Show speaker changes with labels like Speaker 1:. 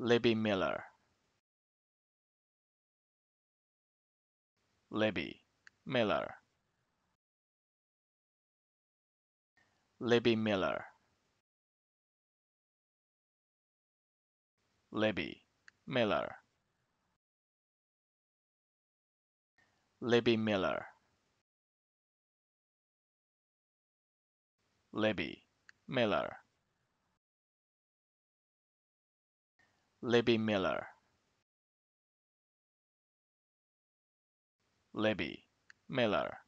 Speaker 1: Libby Miller Libby Miller Libby Miller Libby Miller Libby Miller Libby Miller Libby Miller. Libby Miller.